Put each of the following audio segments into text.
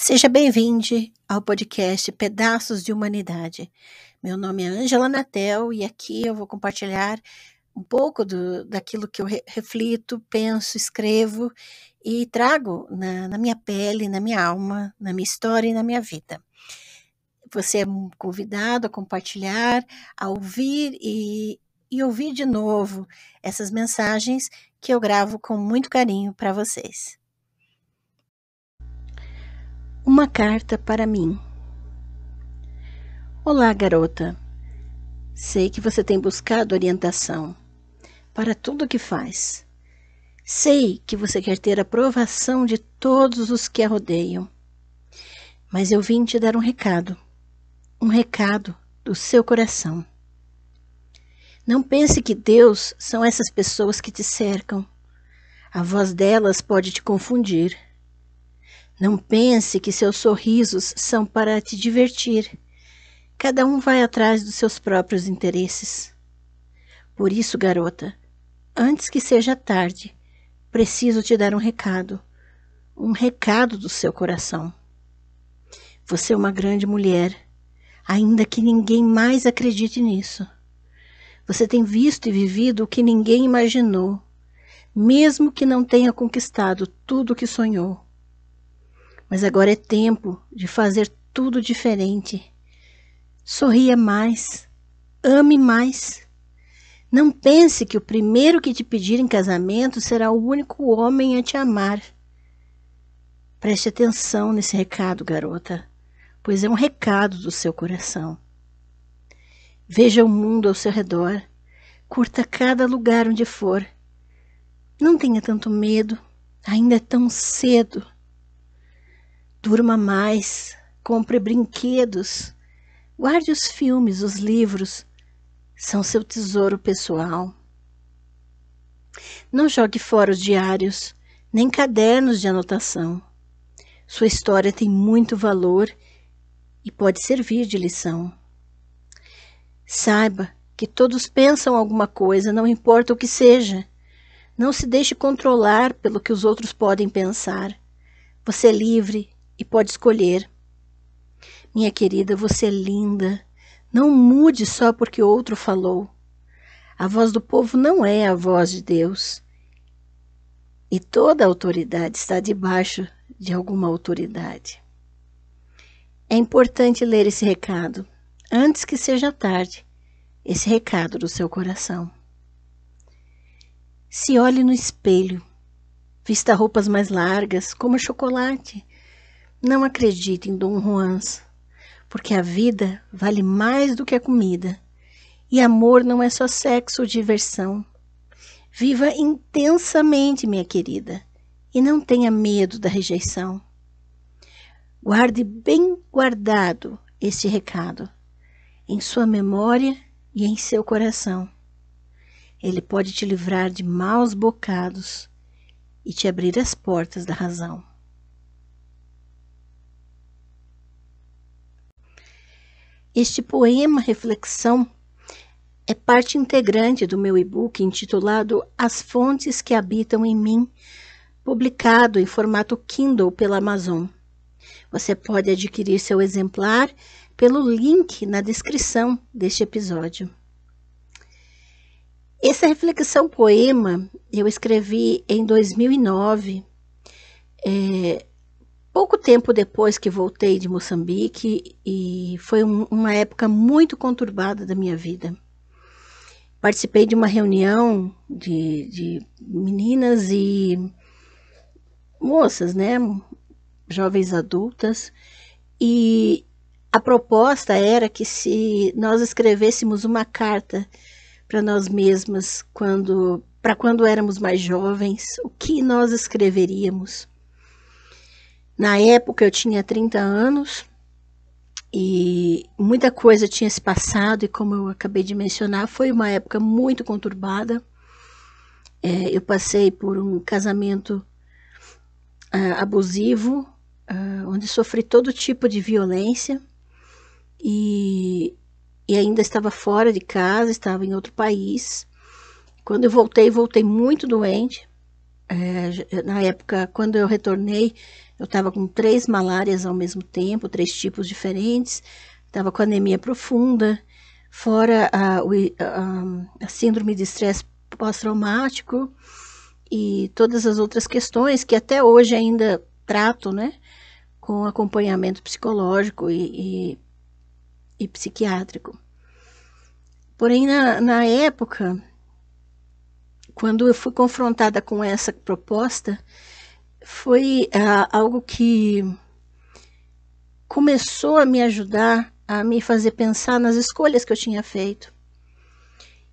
Seja bem-vindo ao podcast Pedaços de Humanidade. Meu nome é Angela Natel e aqui eu vou compartilhar um pouco do, daquilo que eu re, reflito, penso, escrevo e trago na, na minha pele, na minha alma, na minha história e na minha vida. Você é convidado a compartilhar, a ouvir e, e ouvir de novo essas mensagens que eu gravo com muito carinho para vocês. Uma carta para mim. Olá, garota. Sei que você tem buscado orientação para tudo o que faz. Sei que você quer ter a aprovação de todos os que a rodeiam. Mas eu vim te dar um recado. Um recado do seu coração. Não pense que Deus são essas pessoas que te cercam. A voz delas pode te confundir não pense que seus sorrisos são para te divertir. Cada um vai atrás dos seus próprios interesses. Por isso, garota, antes que seja tarde, preciso te dar um recado. Um recado do seu coração. Você é uma grande mulher, ainda que ninguém mais acredite nisso. Você tem visto e vivido o que ninguém imaginou, mesmo que não tenha conquistado tudo o que sonhou. Mas agora é tempo de fazer tudo diferente. Sorria mais, ame mais. Não pense que o primeiro que te pedir em casamento será o único homem a te amar. Preste atenção nesse recado, garota, pois é um recado do seu coração. Veja o mundo ao seu redor, curta cada lugar onde for. Não tenha tanto medo, ainda é tão cedo. Durma mais, compre brinquedos, guarde os filmes, os livros, são seu tesouro pessoal. Não jogue fora os diários, nem cadernos de anotação. Sua história tem muito valor e pode servir de lição. Saiba que todos pensam alguma coisa, não importa o que seja. Não se deixe controlar pelo que os outros podem pensar. Você é livre, e pode escolher. Minha querida, você é linda. Não mude só porque outro falou. A voz do povo não é a voz de Deus. E toda autoridade está debaixo de alguma autoridade. É importante ler esse recado antes que seja tarde, esse recado do seu coração. Se olhe no espelho, vista roupas mais largas, como chocolate, não acredite em Dom Juans, porque a vida vale mais do que a comida. E amor não é só sexo ou diversão. Viva intensamente, minha querida, e não tenha medo da rejeição. Guarde bem guardado este recado, em sua memória e em seu coração. Ele pode te livrar de maus bocados e te abrir as portas da razão. Este poema reflexão é parte integrante do meu e-book intitulado As Fontes que Habitam em Mim, publicado em formato Kindle pela Amazon. Você pode adquirir seu exemplar pelo link na descrição deste episódio. Essa reflexão poema eu escrevi em 2009, é, pouco tempo depois que voltei de Moçambique e foi um, uma época muito conturbada da minha vida. Participei de uma reunião de, de meninas e moças, né, jovens adultas, e a proposta era que se nós escrevêssemos uma carta para nós mesmas quando para quando éramos mais jovens, o que nós escreveríamos? Na época eu tinha 30 anos e muita coisa tinha se passado, e como eu acabei de mencionar, foi uma época muito conturbada. É, eu passei por um casamento uh, abusivo, uh, onde sofri todo tipo de violência e, e ainda estava fora de casa, estava em outro país. Quando eu voltei, voltei muito doente é, na época, quando eu retornei, eu estava com três malárias ao mesmo tempo, três tipos diferentes, estava com anemia profunda, fora a, a, a síndrome de estresse pós-traumático e todas as outras questões que até hoje ainda trato, né, com acompanhamento psicológico e, e, e psiquiátrico. Porém, na, na época, quando eu fui confrontada com essa proposta, foi ah, algo que começou a me ajudar a me fazer pensar nas escolhas que eu tinha feito.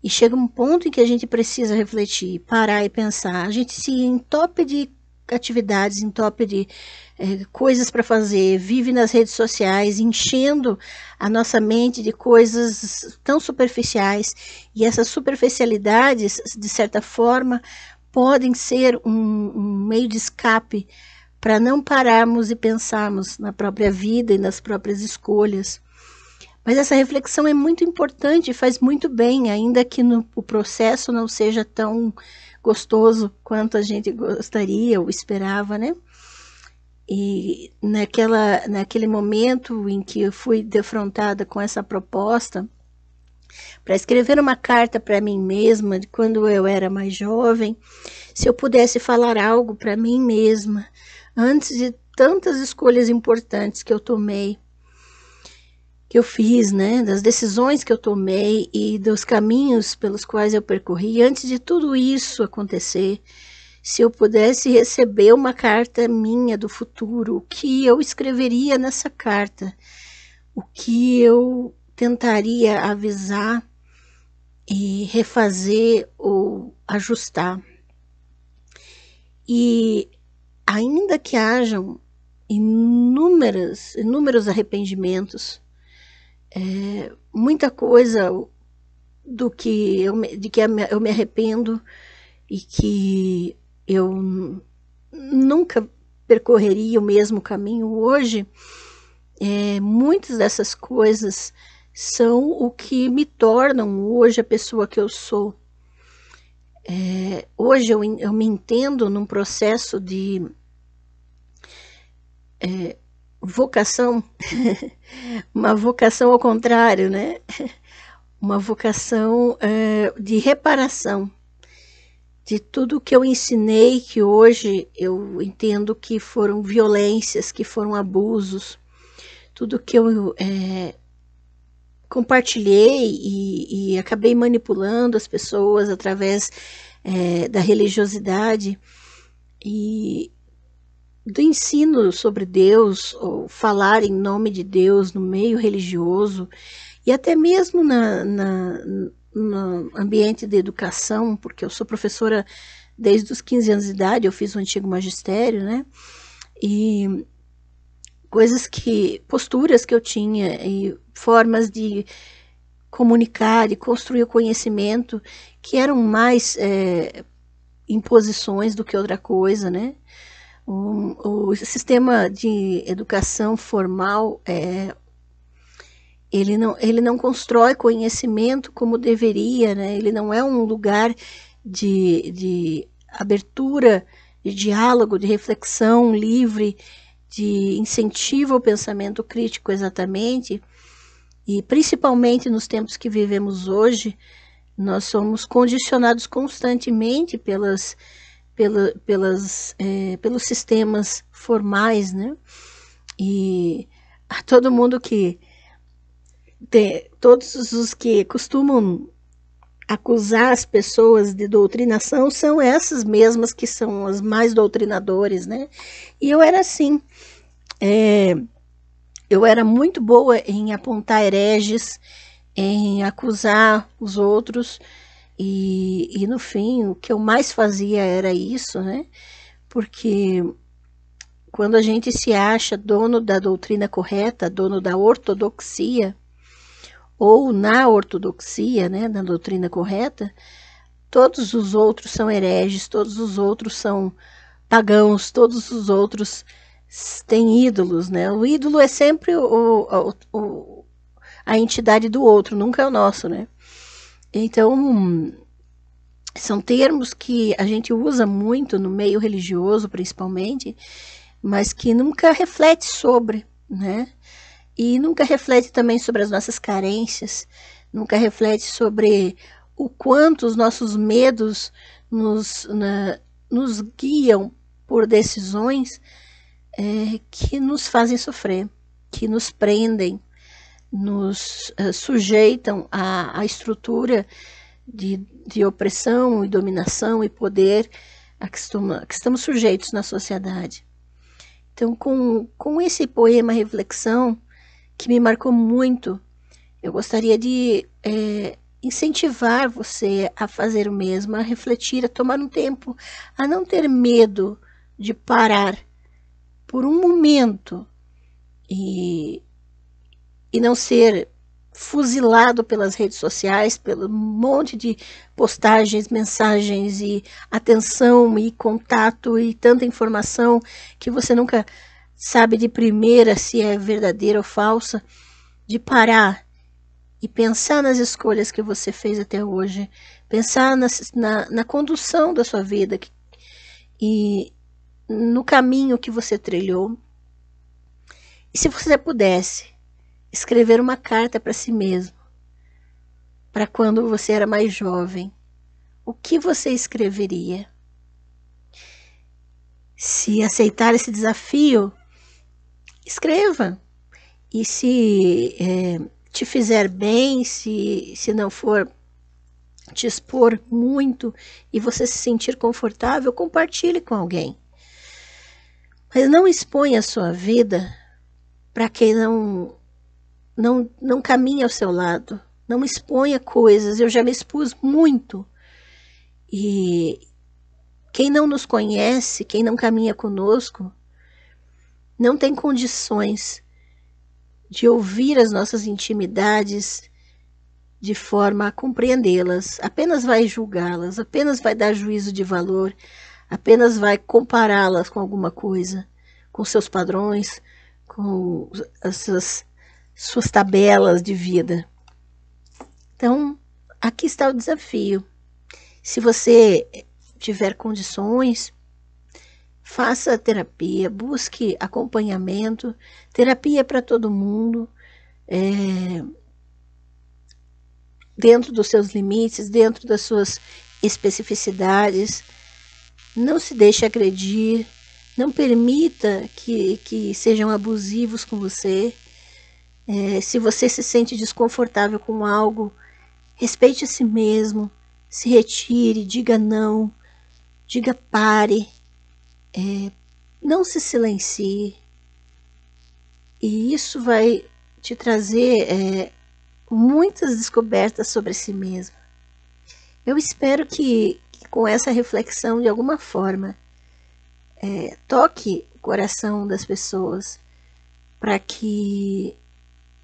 E chega um ponto em que a gente precisa refletir, parar e pensar. A gente se entope de atividades, em top de é, coisas para fazer, vive nas redes sociais, enchendo a nossa mente de coisas tão superficiais. E essas superficialidades, de certa forma, podem ser um, um meio de escape para não pararmos e pensarmos na própria vida e nas próprias escolhas. Mas essa reflexão é muito importante, faz muito bem, ainda que no, o processo não seja tão gostoso quanto a gente gostaria ou esperava, né? E naquela, naquele momento em que eu fui defrontada com essa proposta para escrever uma carta para mim mesma de quando eu era mais jovem, se eu pudesse falar algo para mim mesma antes de tantas escolhas importantes que eu tomei, que eu fiz, né, das decisões que eu tomei e dos caminhos pelos quais eu percorri, antes de tudo isso acontecer, se eu pudesse receber uma carta minha do futuro, o que eu escreveria nessa carta? O que eu tentaria avisar e refazer ou ajustar? E ainda que hajam inúmeros, inúmeros arrependimentos, é, muita coisa do que eu, de que eu me arrependo e que eu nunca percorreria o mesmo caminho hoje, é, muitas dessas coisas são o que me tornam hoje a pessoa que eu sou. É, hoje eu, eu, me entendo num processo de é, vocação, uma vocação ao contrário, né? Uma vocação é, de reparação de tudo que eu ensinei, que hoje eu entendo que foram violências, que foram abusos, tudo que eu é, compartilhei e, e, acabei manipulando as pessoas através é, da religiosidade. E do ensino sobre Deus, ou falar em nome de Deus no meio religioso, e até mesmo na, na, no ambiente de educação, porque eu sou professora desde os 15 anos de idade, eu fiz o um antigo magistério, né? E coisas que, posturas que eu tinha e formas de comunicar e construir o conhecimento que eram mais é, imposições do que outra coisa, né? o, o sistema de educação formal é, ele não, ele não constrói conhecimento como deveria, né? ele não é um lugar de, de abertura, de diálogo, de reflexão livre, de incentivo ao pensamento crítico exatamente. E principalmente nos tempos que vivemos hoje, nós somos condicionados constantemente pelas pela, pelas, é, pelos sistemas formais, né? E a todo mundo que tem, todos os que costumam acusar as pessoas de doutrinação são essas mesmas que são as mais doutrinadores, né? E eu era assim. É, eu era muito boa em apontar hereges, em acusar os outros. E, e no fim, o que eu mais fazia era isso, né? Porque quando a gente se acha dono da doutrina correta, dono da ortodoxia, ou na ortodoxia, né, na doutrina correta, todos os outros são hereges, todos os outros são pagãos, todos os outros têm ídolos, né? O ídolo é sempre o, o, o a entidade do outro, nunca é o nosso, né? Então, são termos que a gente usa muito no meio religioso, principalmente, mas que nunca reflete sobre, né? E nunca reflete também sobre as nossas carências, nunca reflete sobre o quanto os nossos medos nos, na, né, nos guiam por decisões é, que nos fazem sofrer, que nos prendem, nos uh, sujeitam à, à estrutura de, de, opressão e dominação e poder a que, que estamos sujeitos na sociedade. Então, com, com esse poema Reflexão, que me marcou muito, eu gostaria de é, incentivar você a fazer o mesmo, a refletir, a tomar um tempo, a não ter medo de parar por um momento e e não ser fuzilado pelas redes sociais, pelo monte de postagens, mensagens e atenção e contato e tanta informação que você nunca sabe de primeira se é verdadeira ou falsa, de parar e pensar nas escolhas que você fez até hoje, pensar na, na, na condução da sua vida que, e no caminho que você trilhou. E se você pudesse, escrever uma carta para si mesmo, para quando você era mais jovem. O que você escreveria? Se aceitar esse desafio, escreva. E se é, te fizer bem, se, se não for te expor muito e você se sentir confortável, compartilhe com alguém. Mas não exponha a sua vida para quem não não, não caminhe ao seu lado, não exponha coisas. Eu já me expus muito. E quem não nos conhece, quem não caminha conosco, não tem condições de ouvir as nossas intimidades de forma a compreendê-las, apenas vai julgá-las, apenas vai dar juízo de valor, apenas vai compará-las com alguma coisa, com seus padrões, com essas suas tabelas de vida. Então, aqui está o desafio. Se você tiver condições, faça terapia, busque acompanhamento. Terapia é para todo mundo, é, dentro dos seus limites, dentro das suas especificidades. Não se deixe agredir, não permita que, que sejam abusivos com você. É, se você se sente desconfortável com algo, respeite a si mesmo, se retire, diga não, diga pare, é, não se silencie. E isso vai te trazer é, muitas descobertas sobre si mesmo. Eu espero que, que com essa reflexão, de alguma forma, é, toque o coração das pessoas para que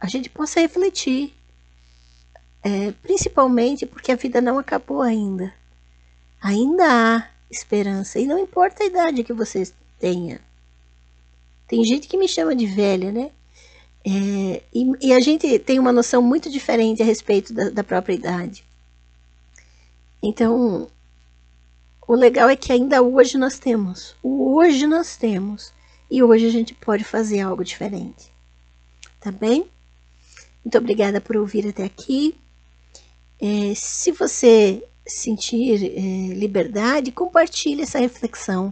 a gente possa refletir, é, principalmente porque a vida não acabou ainda. Ainda há esperança, e não importa a idade que você tenha. Tem gente que me chama de velha, né? É, e, e, a gente tem uma noção muito diferente a respeito da, da própria idade. Então, o legal é que ainda hoje nós temos. O hoje nós temos. E hoje a gente pode fazer algo diferente. Tá bem? Muito obrigada por ouvir até aqui. É, se você sentir é, liberdade, compartilhe essa reflexão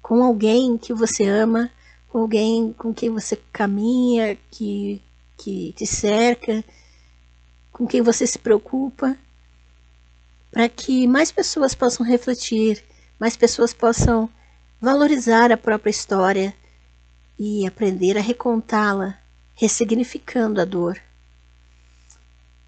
com alguém que você ama, com alguém com quem você caminha, que, que te cerca, com quem você se preocupa, para que mais pessoas possam refletir, mais pessoas possam valorizar a própria história e aprender a recontá-la, ressignificando a dor.